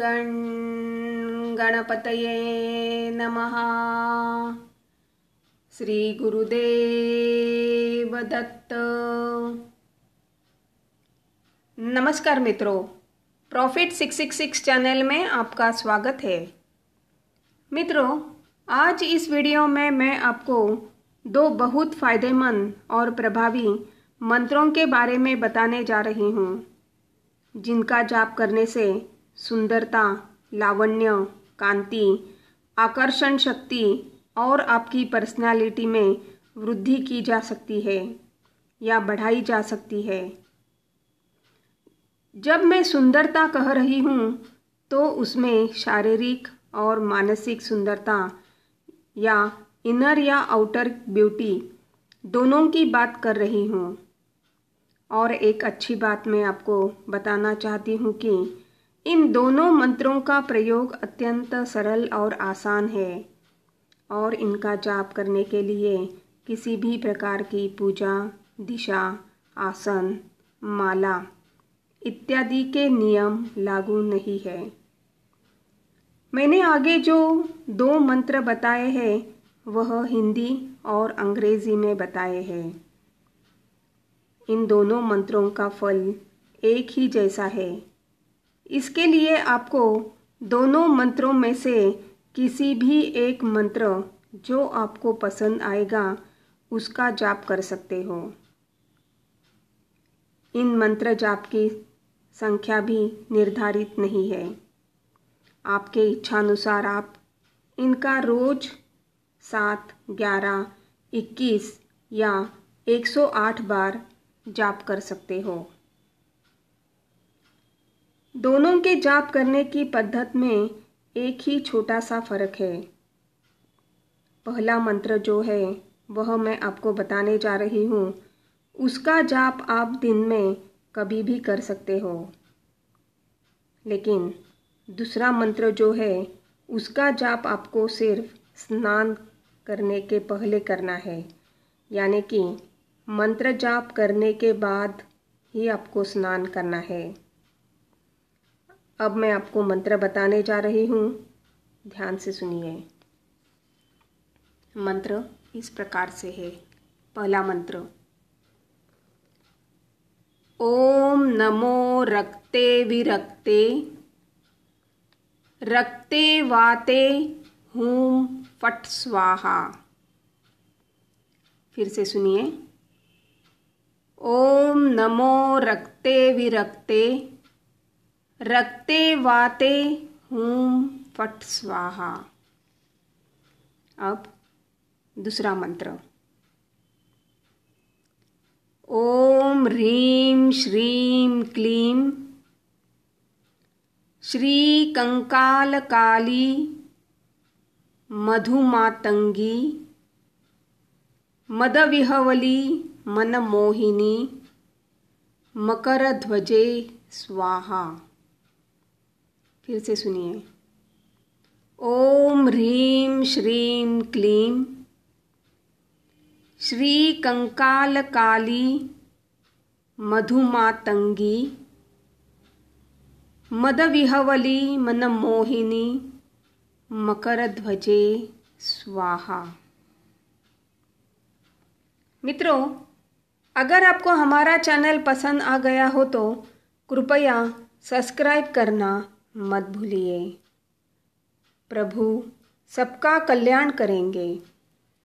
गण गणपतये नमः दत्त नमस्कार मित्रों प्रॉफिट 666 चैनल में आपका स्वागत है मित्रों आज इस वीडियो में मैं आपको दो बहुत फ़ायदेमंद और प्रभावी मंत्रों के बारे में बताने जा रही हूँ जिनका जाप करने से सुंदरता लावण्य कांति आकर्षण शक्ति और आपकी पर्सनालिटी में वृद्धि की जा सकती है या बढ़ाई जा सकती है जब मैं सुंदरता कह रही हूँ तो उसमें शारीरिक और मानसिक सुंदरता या इनर या आउटर ब्यूटी दोनों की बात कर रही हूँ और एक अच्छी बात मैं आपको बताना चाहती हूँ कि इन दोनों मंत्रों का प्रयोग अत्यंत सरल और आसान है और इनका जाप करने के लिए किसी भी प्रकार की पूजा दिशा आसन माला इत्यादि के नियम लागू नहीं है मैंने आगे जो दो मंत्र बताए हैं वह हिंदी और अंग्रेजी में बताए हैं इन दोनों मंत्रों का फल एक ही जैसा है इसके लिए आपको दोनों मंत्रों में से किसी भी एक मंत्र जो आपको पसंद आएगा उसका जाप कर सकते हो इन मंत्र जाप की संख्या भी निर्धारित नहीं है आपके इच्छानुसार आप इनका रोज सात ग्यारह इक्कीस या 108 बार जाप कर सकते हो दोनों के जाप करने की पद्धत में एक ही छोटा सा फर्क है पहला मंत्र जो है वह मैं आपको बताने जा रही हूँ उसका जाप आप दिन में कभी भी कर सकते हो लेकिन दूसरा मंत्र जो है उसका जाप आपको सिर्फ स्नान करने के पहले करना है यानी कि मंत्र जाप करने के बाद ही आपको स्नान करना है अब मैं आपको मंत्र बताने जा रही हूँ ध्यान से सुनिए मंत्र इस प्रकार से है पहला मंत्र ओम नमो रक्ते विरक्ते रक्ते वाते हूम फट स्वाहा फिर से सुनिए ओम नमो रक्ते विरक्ते रक्ते वाते होम फट स्वाहा अब दूसरा मंत्र ओम ह्रीम श्रीम क्लीम श्री कंकाल काली मधुमातंगी मदविहवली मनमोहिनी मकरध्वजे स्वाहा फिर से सुनिए ओम ह्रीम श्रीम क्लीम श्री कंकाल काली मधुमातंगी मदविहवली मनमोहिनी मकरध्वजे स्वाहा मित्रों अगर आपको हमारा चैनल पसंद आ गया हो तो कृपया सब्सक्राइब करना मत भूलिए प्रभु सबका कल्याण करेंगे